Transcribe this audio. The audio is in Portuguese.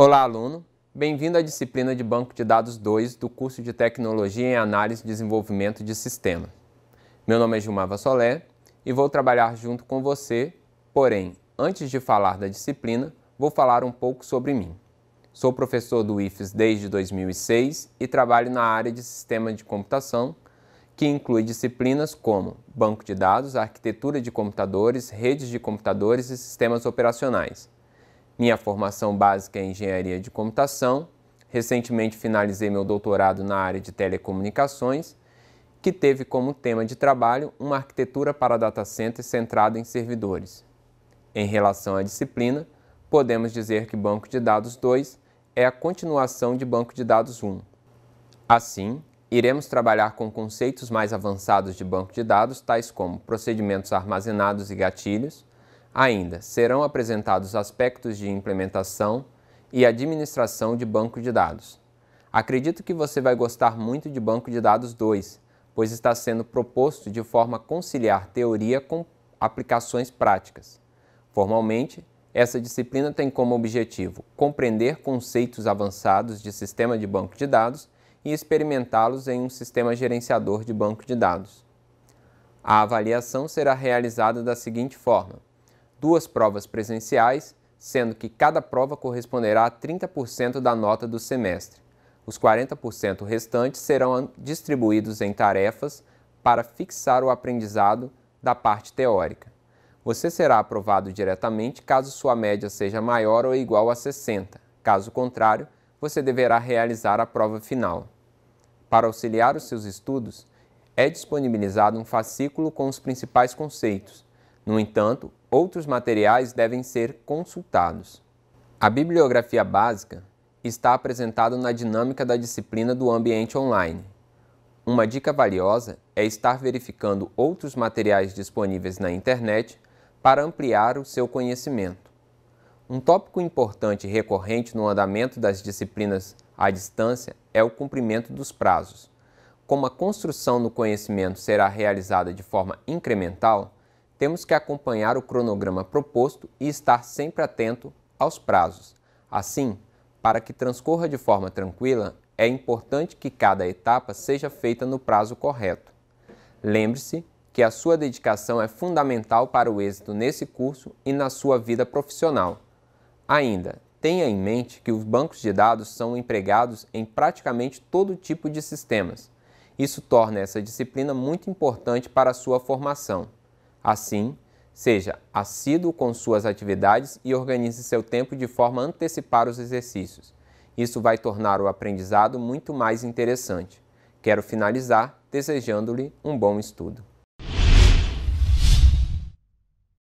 Olá, aluno! Bem-vindo à disciplina de Banco de Dados 2 do curso de Tecnologia em Análise e Desenvolvimento de Sistema. Meu nome é Gilmar Vassolé e vou trabalhar junto com você, porém, antes de falar da disciplina, vou falar um pouco sobre mim. Sou professor do IFES desde 2006 e trabalho na área de Sistema de Computação, que inclui disciplinas como Banco de Dados, Arquitetura de Computadores, Redes de Computadores e Sistemas Operacionais. Minha formação básica é engenharia de computação. Recentemente finalizei meu doutorado na área de telecomunicações, que teve como tema de trabalho uma arquitetura para data center centrada em servidores. Em relação à disciplina, podemos dizer que Banco de Dados 2 é a continuação de Banco de Dados 1. Assim, iremos trabalhar com conceitos mais avançados de banco de dados, tais como procedimentos armazenados e gatilhos, Ainda serão apresentados aspectos de implementação e administração de banco de dados. Acredito que você vai gostar muito de Banco de Dados 2, pois está sendo proposto de forma a conciliar teoria com aplicações práticas. Formalmente, essa disciplina tem como objetivo compreender conceitos avançados de sistema de banco de dados e experimentá-los em um sistema gerenciador de banco de dados. A avaliação será realizada da seguinte forma: duas provas presenciais, sendo que cada prova corresponderá a 30% da nota do semestre. Os 40% restantes serão distribuídos em tarefas para fixar o aprendizado da parte teórica. Você será aprovado diretamente caso sua média seja maior ou igual a 60. Caso contrário, você deverá realizar a prova final. Para auxiliar os seus estudos, é disponibilizado um fascículo com os principais conceitos, no entanto, outros materiais devem ser consultados. A bibliografia básica está apresentada na dinâmica da disciplina do ambiente online. Uma dica valiosa é estar verificando outros materiais disponíveis na internet para ampliar o seu conhecimento. Um tópico importante e recorrente no andamento das disciplinas à distância é o cumprimento dos prazos. Como a construção do conhecimento será realizada de forma incremental, temos que acompanhar o cronograma proposto e estar sempre atento aos prazos. Assim, para que transcorra de forma tranquila, é importante que cada etapa seja feita no prazo correto. Lembre-se que a sua dedicação é fundamental para o êxito nesse curso e na sua vida profissional. Ainda, tenha em mente que os bancos de dados são empregados em praticamente todo tipo de sistemas. Isso torna essa disciplina muito importante para a sua formação. Assim, seja assíduo com suas atividades e organize seu tempo de forma a antecipar os exercícios. Isso vai tornar o aprendizado muito mais interessante. Quero finalizar desejando-lhe um bom estudo.